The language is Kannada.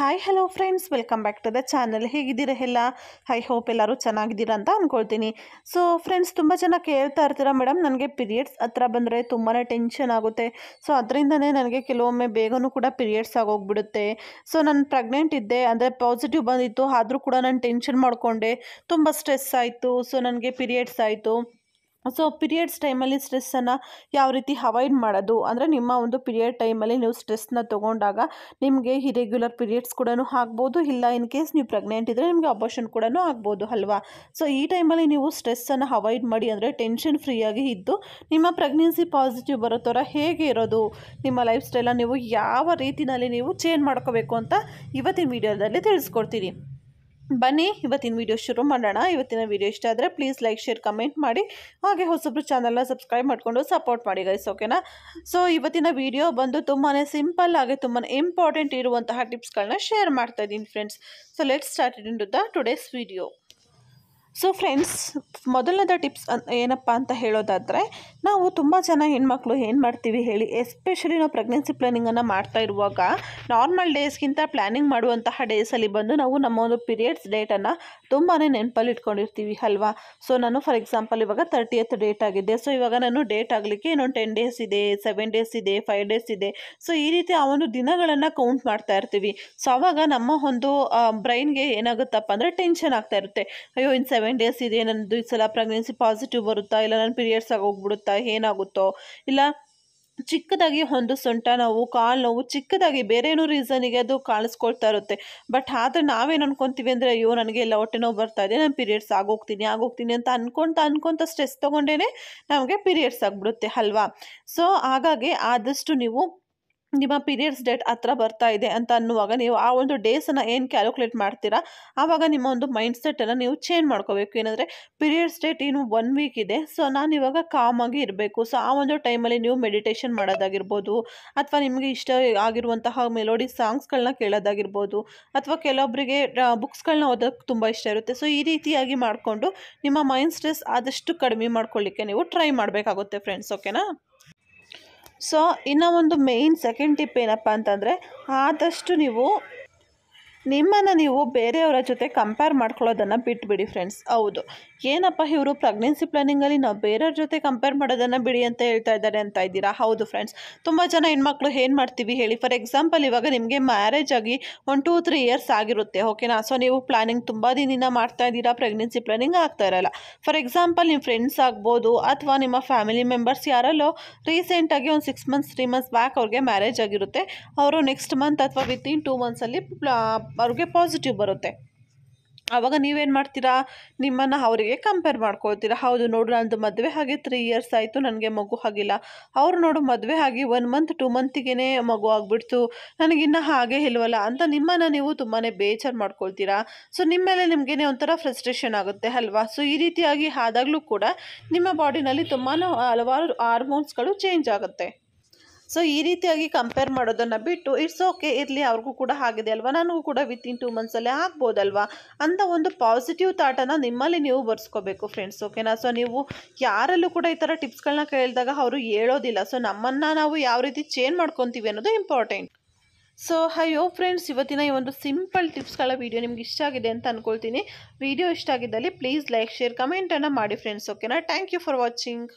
hi hello friends welcome back to the channel ಹೇಗಿದ್ದೀರಾ ಎಲ್ಲ ಐ ಹೋಪ್ ಎಲ್ಲರೂ ಚೆನ್ನಾಗಿದ್ದೀರಾ ಅಂತ ಅಂದ್ಕೊಳ್ತೀನಿ ಸೊ ಫ್ರೆಂಡ್ಸ್ ತುಂಬ ಜನ ಕೇಳ್ತಾ ಇರ್ತೀರಾ ಮೇಡಮ್ ನನಗೆ ಪೀರಿಯಡ್ಸ್ ಹತ್ರ ಬಂದರೆ ತುಂಬಾ ಟೆನ್ಷನ್ ಆಗುತ್ತೆ ಸೊ ಅದರಿಂದನೇ ನನಗೆ ಕೆಲವೊಮ್ಮೆ ಬೇಗನೂ ಕೂಡ ಪೀರಿಯಡ್ಸ್ ಆಗೋಗ್ಬಿಡುತ್ತೆ ಸೊ ನಾನು ಪ್ರೆಗ್ನೆಂಟ್ ಇದ್ದೆ ಅಂದರೆ ಪಾಸಿಟಿವ್ ಬಂದಿತ್ತು ಆದರೂ ಕೂಡ ನಾನು ಟೆನ್ಷನ್ ಮಾಡಿಕೊಂಡೆ ತುಂಬ ಸ್ಟ್ರೆಸ್ ಆಯಿತು ಸೊ ನನಗೆ ಪೀರಿಯಡ್ಸ್ ಆಯಿತು ಸೊ ಪಿರಿಯಡ್ಸ್ ಟೈಮಲ್ಲಿ ಸ್ಟ್ರೆಸ್ಸನ್ನು ಯಾವ ರೀತಿ ಅವಾಯ್ಡ್ ಮಾಡೋದು ಅಂದರೆ ನಿಮ್ಮ ಒಂದು ಪಿರಿಯಡ್ ಟೈಮಲ್ಲಿ ನೀವು ಸ್ಟ್ರೆಸ್ನ ತೊಗೊಂಡಾಗ ನಿಮಗೆ ಇರೆಗ್ಯುಲರ್ ಪಿರಿಯಡ್ಸ್ ಕೂಡ ಆಗ್ಬೋದು ಇಲ್ಲ ಇನ್ ಕೇಸ್ ನೀವು ಪ್ರೆಗ್ನೆಂಟ್ ಇದ್ದರೆ ನಿಮಗೆ ಅಬಾರ್ಷನ್ ಕೂಡ ಆಗ್ಬೋದು ಅಲ್ವಾ ಸೊ ಈ ಟೈಮಲ್ಲಿ ನೀವು ಸ್ಟ್ರೆಸ್ಸನ್ನು ಅವಾಯ್ಡ್ ಮಾಡಿ ಅಂದರೆ ಟೆನ್ಷನ್ ಫ್ರೀಯಾಗಿ ಇದ್ದು ನಿಮ್ಮ ಪ್ರೆಗ್ನೆನ್ಸಿ ಪಾಸಿಟಿವ್ ಬರೋ ಥರ ಹೇಗೆ ಇರೋದು ನಿಮ್ಮ ಲೈಫ್ ಸ್ಟೈಲನ್ನು ನೀವು ಯಾವ ರೀತಿಯಲ್ಲಿ ನೀವು ಚೇಂಜ್ ಮಾಡ್ಕೋಬೇಕು ಅಂತ ಇವತ್ತಿನ ವಿಡಿಯೋದಲ್ಲಿ ತಿಳಿಸ್ಕೊಡ್ತೀನಿ ಬನ್ನಿ ಇವತ್ತಿನ ವಿಡಿಯೋ ಶುರು ಮಾಡೋಣ ಇವತ್ತಿನ ವೀಡಿಯೋ ಇಷ್ಟ ಆದರೆ ಪ್ಲೀಸ್ ಲೈಕ್ ಶೇರ್ ಕಮೆಂಟ್ ಮಾಡಿ ಹಾಗೆ ಹೊಸಬ್ರು ಚಾನಲ್ನ ಸಬ್ಸ್ಕ್ರೈಬ್ ಮಾಡಿಕೊಂಡು ಸಪೋರ್ಟ್ ಮಾಡಿ ಗೈಸ್ ಓಕೆನಾ ಸೊ ಇವತ್ತಿನ ವಿಡಿಯೋ ಬಂದು ತುಂಬಾ ಸಿಂಪಲ್ ಹಾಗೆ ತುಂಬಾ ಇಂಪಾರ್ಟೆಂಟ್ ಇರುವಂತಹ ಟಿಪ್ಸ್ಗಳನ್ನ ಶೇರ್ ಮಾಡ್ತಾ ಇದ್ದೀನಿ friends so let start into the today's video so friends ಮೊದಲನೇದ ಟಿಪ್ಸ್ ಏನಪ್ಪ ಅಂತ ಹೇಳೋದಾದರೆ ನಾವು ತುಂಬ ಜನ ಹೆಣ್ಮಕ್ಳು ಏನು ಮಾಡ್ತೀವಿ ಹೇಳಿ ಎಸ್ಪೆಷಲಿ ನಾವು ಪ್ರೆಗ್ನೆನ್ಸಿ ಪ್ಲಾನಿಂಗನ್ನು ಮಾಡ್ತಾ ಇರುವಾಗ ನಾರ್ಮಲ್ ಡೇಸ್ಗಿಂತ ಪ್ಲ್ಯಾನಿಂಗ್ ಮಾಡುವಂತಹ ಡೇಸಲ್ಲಿ ಬಂದು ನಾವು ನಮ್ಮ ಒಂದು ಪೀರಿಯಡ್ಸ್ ಡೇಟನ್ನು ತುಂಬಾ ನೆನಪಲ್ಲಿ ಇಟ್ಕೊಂಡಿರ್ತೀವಿ ಅಲ್ವಾ ಸೊ ನಾನು ಫಾರ್ ಎಕ್ಸಾಂಪಲ್ ಇವಾಗ ತರ್ಟಿಯತ್ ಡೇಟ್ ಆಗಿದೆ ಸೊ ಇವಾಗ ನಾನು ಡೇಟ್ ಆಗಲಿಕ್ಕೆ ಇನ್ನೊಂದು ಟೆನ್ ಡೇಸ್ ಇದೆ ಸೆವೆನ್ ಡೇಸ್ ಇದೆ ಫೈವ್ ಡೇಸ್ ಇದೆ ಸೊ ಈ ರೀತಿ ಆ ಒಂದು ದಿನಗಳನ್ನು ಕೌಂಟ್ ಮಾಡ್ತಾ ಇರ್ತೀವಿ ಸೊ ಆವಾಗ ನಮ್ಮ ಒಂದು ಬ್ರೈನ್ಗೆ ಏನಾಗುತ್ತಪ್ಪ ಅಂದರೆ ಟೆನ್ಷನ್ ಆಗ್ತಾ ಇರುತ್ತೆ ಅಯ್ಯೋ ಇನ್ನು ಸೆವೆನ್ ಡೇಸ್ ಇದೆ ನನ್ನದು ಈ ಸಲ ಪ್ರೆಗ್ನೆನ್ಸಿ ಪಾಸಿಟಿವ್ ಬರುತ್ತಾ ಇಲ್ಲ ನನ್ನ ಪೀರಿಯಡ್ಸ್ ಆಗೋಗ್ಬಿಡುತ್ತಾ ಏನಾಗುತ್ತೋ ಇಲ್ಲ ಚಿಕ್ಕದಾಗಿ ಒಂದು ಸೊಂಟ ನೋವು ಕಾಲು ನೋವು ಚಿಕ್ಕದಾಗಿ ಬೇರೇನೂ ರೀಸನಿಗೆ ಅದು ಕಾಣಿಸ್ಕೊಳ್ತಾ ಇರುತ್ತೆ ಬಟ್ ಆದರೆ ನಾವೇನು ಅನ್ಕೊತೀವಿ ಅಂದರೆ ಅಯ್ಯೋ ನನಗೆ ಎಲ್ಲ ಹೊಟ್ಟೆ ನೋವು ಬರ್ತಾ ಇದೆ ನಾನು ಪೀರಿಯಡ್ಸ್ ಆಗೋಗ್ತೀನಿ ಆಗೋಗ್ತೀನಿ ಅಂತ ಅನ್ಕೊತ ಅನ್ಕೊತ ಸ್ಟ್ರೆಸ್ ತೊಗೊಂಡೇ ನಮಗೆ ಪೀರಿಯಡ್ಸ್ ಆಗಿಬಿಡುತ್ತೆ ಅಲ್ವಾ ಸೊ ಹಾಗಾಗಿ ಆದಷ್ಟು ನೀವು ನಿಮ್ಮ ಪೀರಿಯಡ್ಸ್ ಡೇಟ್ ಹತ್ರ ಬರ್ತಾ ಇದೆ ಅಂತ ಅನ್ನುವಾಗ ನೀವು ಆ ಒಂದು ಡೇಸನ್ನು ಏನು ಕ್ಯಾಲ್ಕುಲೇಟ್ ಮಾಡ್ತೀರಾ ಆವಾಗ ನಿಮ್ಮ ಒಂದು ಮೈಂಡ್ ನೀವು ಚೇಂಜ್ ಮಾಡ್ಕೋಬೇಕು ಏನಂದರೆ ಪೀರಿಯಡ್ಸ್ ಡೇಟ್ ಇನ್ನು ಒನ್ ವೀಕ್ ಇದೆ ಸೊ ನಾನು ಇವಾಗ ಕಾಮಾಗಿ ಇರಬೇಕು ಸೊ ಆ ಒಂದು ಟೈಮಲ್ಲಿ ನೀವು ಮೆಡಿಟೇಷನ್ ಮಾಡೋದಾಗಿರ್ಬೋದು ಅಥವಾ ನಿಮಗೆ ಇಷ್ಟ ಆಗಿರುವಂತಹ ಮೆಲೋಡಿ ಸಾಂಗ್ಸ್ಗಳನ್ನ ಕೇಳೋದಾಗಿರ್ಬೋದು ಅಥವಾ ಕೆಲವೊಬ್ಬರಿಗೆ ಬುಕ್ಸ್ಗಳನ್ನ ಓದೋಕ್ಕೆ ತುಂಬ ಇಷ್ಟ ಇರುತ್ತೆ ಸೊ ಈ ರೀತಿಯಾಗಿ ಮಾಡಿಕೊಂಡು ನಿಮ್ಮ ಮೈಂಡ್ ಸ್ಟ್ರೆಸ್ ಆದಷ್ಟು ಕಡಿಮೆ ಮಾಡ್ಕೊಳ್ಳಿಕ್ಕೆ ನೀವು ಟ್ರೈ ಮಾಡಬೇಕಾಗುತ್ತೆ ಫ್ರೆಂಡ್ಸ್ ಓಕೆನಾ ಸೊ ಇನ್ನೂ ಒಂದು ಮೇಯ್ನ್ ಸೆಕೆಂಡ್ ಟಿಪ್ ಏನಪ್ಪ ಅಂತಂದರೆ ಆದಷ್ಟು ನೀವು ನಿಮ್ಮನ್ನು ನೀವು ಬೇರೆಯವರ ಜೊತೆ ಕಂಪೇರ್ ಮಾಡ್ಕೊಳ್ಳೋದನ್ನು ಬಿಟ್ಬಿಡಿ ಫ್ರೆಂಡ್ಸ್ ಹೌದು ಏನಪ್ಪ ಇವರು ಪ್ರೆಗ್ನೆನ್ಸಿ ಪ್ಲಾನಿಂಗಲ್ಲಿ ನಾವು ಬೇರೆಯವ್ರ ಜೊತೆ ಕಂಪೇರ್ ಮಾಡೋದನ್ನು ಬಿಡಿ ಅಂತ ಹೇಳ್ತಾ ಇದ್ದಾರೆ ಅಂತ ಇದ್ದೀರಾ ಹೌದು ಫ್ರೆಂಡ್ಸ್ ತುಂಬ ಜನ ಹೆಣ್ಮಕ್ಳು ಏನು ಮಾಡ್ತೀವಿ ಹೇಳಿ ಫಾರ್ ಎಕ್ಸಾಂಪಲ್ ಇವಾಗ ನಿಮಗೆ ಮ್ಯಾರೇಜ್ ಆಗಿ ಒನ್ ಟೂ ತ್ರೀ ಇಯರ್ಸ್ ಆಗಿರುತ್ತೆ ಓಕೆನಾ ಸೊ ನೀವು ಪ್ಲಾನಿಂಗ್ ತುಂಬ ದಿನದಿಂದ ಮಾಡ್ತಾ ಇದ್ದೀರಾ ಪ್ರೆಗ್ನೆನ್ಸಿ ಪ್ಲಾನಿಂಗ್ ಆಗ್ತಾ ಇರಲ್ಲ ಫಾರ್ ಎಕ್ಸಾಂಪಲ್ ನಿಮ್ಮ ಫ್ರೆಂಡ್ಸ್ ಆಗ್ಬೋದು ಅಥವಾ ನಿಮ್ಮ ಫ್ಯಾಮಿಲಿ ಮೆಂಬರ್ಸ್ ಯಾರಲ್ಲೋ ರೀಸೆಂಟಾಗಿ ಒಂದು six months three months back ಅವ್ರಿಗೆ ಮ್ಯಾರೇಜ್ ಆಗಿರುತ್ತೆ ಅವರು ನೆಕ್ಸ್ಟ್ ಮಂತ್ ಅಥವಾ ಇನ್ ಟೂ ಮಂತ್ಸಲ್ಲಿ ಅವ್ರಿಗೆ ಪಾಸಿಟಿವ್ ಬರುತ್ತೆ ಆವಾಗ ನೀವೇನು ಮಾಡ್ತೀರಾ ನಿಮ್ಮನ್ನು ಅವರಿಗೆ ಕಂಪೇರ್ ಮಾಡ್ಕೊಳ್ತೀರಾ ಹೌದು ನೋಡು ನಂದು ಮದುವೆ ಆಗಿ ತ್ರೀ ಇಯರ್ಸ್ ಆಯಿತು ನನಗೆ ಮಗು ಆಗಿಲ್ಲ ಅವ್ರು ನೋಡು ಮದುವೆ ಆಗಿ ಒನ್ ಮಂತ್ ಟೂ ಮಂತಿಗೆ ಮಗು ಆಗಿಬಿಡ್ತು ನನಗಿನ್ನೂ ಹಾಗೆ ಇಲ್ವಲ್ಲ ಅಂತ ನಿಮ್ಮನ್ನು ನೀವು ತುಂಬಾ ಬೇಜಾರು ಮಾಡ್ಕೊಳ್ತೀರಾ ಸೊ ನಿಮ್ಮ ಮೇಲೆ ನಿಮಗೇನೆ ಒಂಥರ ಫ್ರಸ್ಟ್ರೇಷನ್ ಆಗುತ್ತೆ ಅಲ್ವಾ ಸೊ ಈ ರೀತಿಯಾಗಿ ಆದಾಗಲೂ ಕೂಡ ನಿಮ್ಮ ಬಾಡಿನಲ್ಲಿ ತುಂಬಾ ಹಲವಾರು ಹಾರ್ಮೋನ್ಸ್ಗಳು ಚೇಂಜ್ ಆಗುತ್ತೆ ಸೊ ಈ ರೀತಿಯಾಗಿ ಕಂಪೇರ್ ಮಾಡೋದನ್ನು ಬಿಟ್ಟು ಇಟ್ಸ್ ಓಕೆ ಇರಲಿ ಅವ್ರಿಗೂ ಕೂಡ ಆಗಿದೆ ಅಲ್ವಾ ನನಗೂ ಕೂಡ ವಿತ್ ಇನ್ ಟೂ ಮಂತ್ಸಲ್ಲೇ ಆಗ್ಬೋದಲ್ವಾ ಅಂತ ಒಂದು ಪಾಸಿಟಿವ್ ಥಾಟನ್ನು ನಿಮ್ಮಲ್ಲಿ ನೀವು ಬರ್ಸ್ಕೋಬೇಕು ಫ್ರೆಂಡ್ಸ್ ಓಕೆನಾ ಸೊ ನೀವು ಯಾರಲ್ಲೂ ಕೂಡ ಈ ಥರ ಟಿಪ್ಸ್ಗಳನ್ನ ಕೇಳಿದಾಗ ಅವರು ಹೇಳೋದಿಲ್ಲ ಸೊ ನಮ್ಮನ್ನು ನಾವು ಯಾವ ರೀತಿ ಚೇಂಜ್ ಮಾಡ್ಕೊತೀವಿ ಅನ್ನೋದು ಇಂಪಾರ್ಟೆಂಟ್ ಸೊ ಅಯ್ಯೋ ಫ್ರೆಂಡ್ಸ್ ಇವತ್ತಿನ ಈ ಒಂದು ಸಿಂಪಲ್ ಟಿಪ್ಸ್ಗಳ ವೀಡಿಯೋ ನಿಮ್ಗೆ ಇಷ್ಟ ಆಗಿದೆ ಅಂತ ಅಂದ್ಕೊಳ್ತೀನಿ ವಿಡಿಯೋ ಇಷ್ಟ ಆಗಿದ್ದಲ್ಲಿ ಪ್ಲೀಸ್ ಲೈಕ್ ಶೇರ್ ಕಮೆಂಟನ್ನು ಮಾಡಿ ಫ್ರೆಂಡ್ಸ್ ಓಕೆನಾ ಥ್ಯಾಂಕ್ ಯು ಫಾರ್ ವಾಚಿಂಗ್